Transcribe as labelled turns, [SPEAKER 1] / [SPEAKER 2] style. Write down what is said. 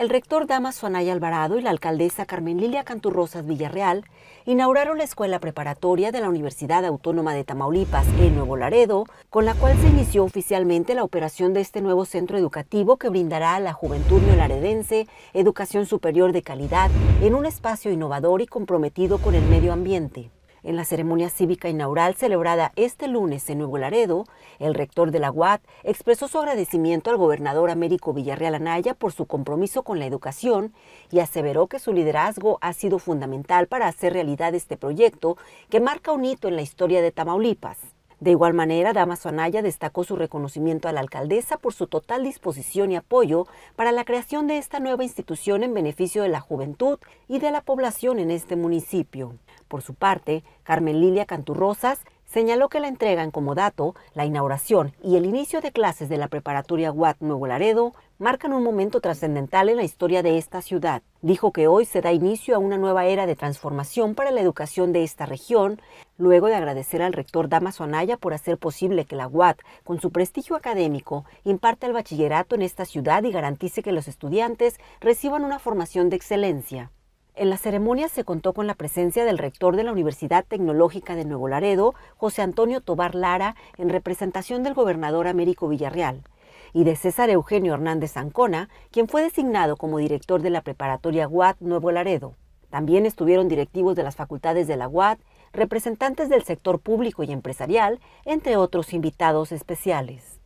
[SPEAKER 1] el rector Damaso Anaya Alvarado y la alcaldesa Carmen Lilia Canturrosas Villarreal inauguraron la escuela preparatoria de la Universidad Autónoma de Tamaulipas en Nuevo Laredo, con la cual se inició oficialmente la operación de este nuevo centro educativo que brindará a la juventud neolaredense educación superior de calidad en un espacio innovador y comprometido con el medio ambiente. En la ceremonia cívica inaugural celebrada este lunes en Nuevo Laredo, el rector de la UAT expresó su agradecimiento al gobernador Américo Villarreal Anaya por su compromiso con la educación y aseveró que su liderazgo ha sido fundamental para hacer realidad este proyecto que marca un hito en la historia de Tamaulipas. De igual manera, Dama Anaya destacó su reconocimiento a la alcaldesa por su total disposición y apoyo para la creación de esta nueva institución en beneficio de la juventud y de la población en este municipio. Por su parte, Carmen Lilia Canturrosas señaló que la entrega en comodato, la inauguración y el inicio de clases de la preparatoria Watt Nuevo Laredo marcan un momento trascendental en la historia de esta ciudad. Dijo que hoy se da inicio a una nueva era de transformación para la educación de esta región, Luego de agradecer al rector Damaso Anaya por hacer posible que la UAT, con su prestigio académico, imparta el bachillerato en esta ciudad y garantice que los estudiantes reciban una formación de excelencia. En la ceremonia se contó con la presencia del rector de la Universidad Tecnológica de Nuevo Laredo, José Antonio Tobar Lara, en representación del gobernador Américo Villarreal, y de César Eugenio Hernández Ancona, quien fue designado como director de la preparatoria UAT Nuevo Laredo. También estuvieron directivos de las facultades de la UAT, representantes del sector público y empresarial, entre otros invitados especiales.